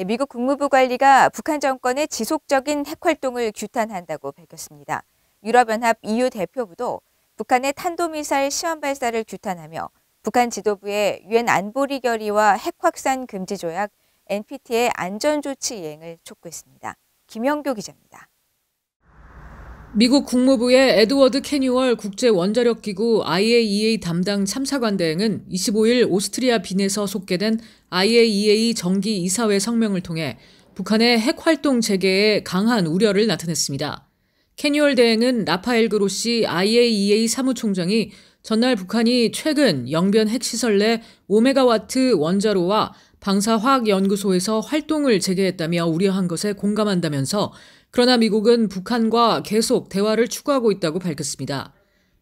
예, 미국 국무부 관리가 북한 정권의 지속적인 핵활동을 규탄한다고 밝혔습니다. 유럽연합 EU 대표부도 북한의 탄도미사일 시험 발사를 규탄하며 북한 지도부의 유엔 안보리 결의와 핵확산 금지 조약 NPT의 안전 조치 이행을 촉구했습니다. 김영교 기자입니다. 미국 국무부의 에드워드 캐뉴얼 국제 원자력 기구 IAEA 담당 참사관 대행은 25일 오스트리아 빈에서 속개된 IAEA 정기 이사회 성명을 통해 북한의 핵 활동 재개에 강한 우려를 나타냈습니다. 캐뉴얼 대행은 라파엘 그로시 IAEA 사무총장이 전날 북한이 최근 영변 핵시설 내오메가와트 원자로와 방사화학연구소에서 활동을 재개했다며 우려한 것에 공감한다면서 그러나 미국은 북한과 계속 대화를 추구하고 있다고 밝혔습니다.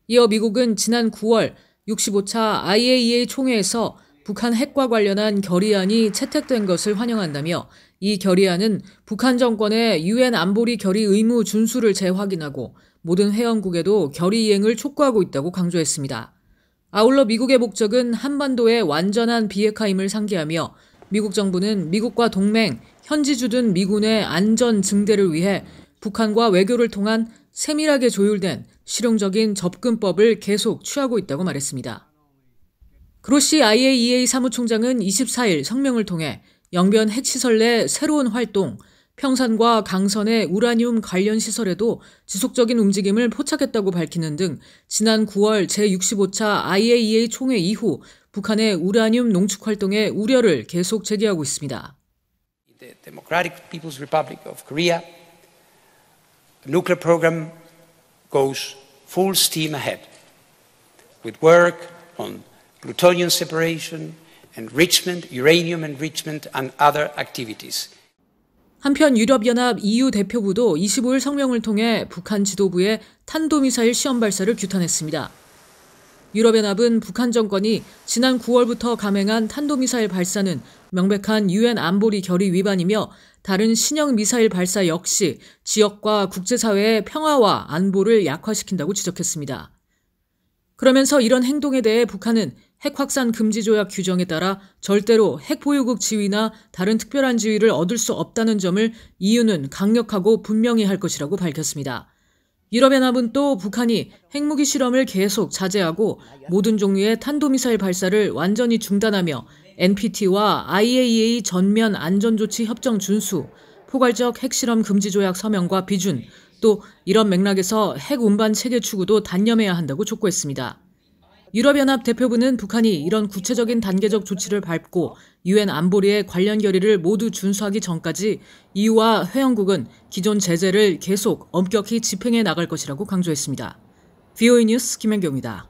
이어 미국은 지난 9월 65차 IAEA 총회에서 북한 핵과 관련한 결의안이 채택된 것을 환영한다며 이 결의안은 북한 정권의 유엔 안보리 결의 의무 준수를 재확인하고 모든 회원국에도 결의 이행을 촉구하고 있다고 강조했습니다. 아울러 미국의 목적은 한반도의 완전한 비핵화임을 상기하며 미국 정부는 미국과 동맹, 현지주 둔 미군의 안전 증대를 위해 북한과 외교를 통한 세밀하게 조율된 실용적인 접근법을 계속 취하고 있다고 말했습니다. 그로시 IAEA 사무총장은 24일 성명을 통해 영변 핵시설 내 새로운 활동, 평산과 강선의 우라늄 관련 시설에도 지속적인 움직임을 포착했다고 밝히는 등 지난 9월 제65차 IAEA 총회 이후 북한의 우라늄 농축 활동에 우려를 계속 제기하고 있습니다. The Democratic People's Republic of Korea nuclear program goes full steam ahead with work on plutonium separation, enrichment, uranium enrichment and other activities. 한편 유럽연합 EU 대표부도 25일 성명을 통해 북한 지도부의 탄도미사일 시험 발사를 규탄했습니다. 유럽연합은 북한 정권이 지난 9월부터 감행한 탄도미사일 발사는 명백한 유엔 안보리 결의 위반이며 다른 신형 미사일 발사 역시 지역과 국제사회의 평화와 안보를 약화시킨다고 지적했습니다. 그러면서 이런 행동에 대해 북한은 핵 확산 금지 조약 규정에 따라 절대로 핵 보유국 지위나 다른 특별한 지위를 얻을 수 없다는 점을 이유는 강력하고 분명히 할 것이라고 밝혔습니다. 유럽연합은 또 북한이 핵무기 실험을 계속 자제하고 모든 종류의 탄도미사일 발사를 완전히 중단하며 NPT와 IAEA e 전면 안전조치 협정 준수, 포괄적 핵실험 금지 조약 서명과 비준, 또 이런 맥락에서 핵 운반 체계 추구도 단념해야 한다고 촉구했습니다. 유럽연합 대표부는 북한이 이런 구체적인 단계적 조치를 밟고 유엔 안보리의 관련 결의를 모두 준수하기 전까지 EU와 회원국은 기존 제재를 계속 엄격히 집행해 나갈 것이라고 강조했습니다. VOA 뉴스 김현경입니다.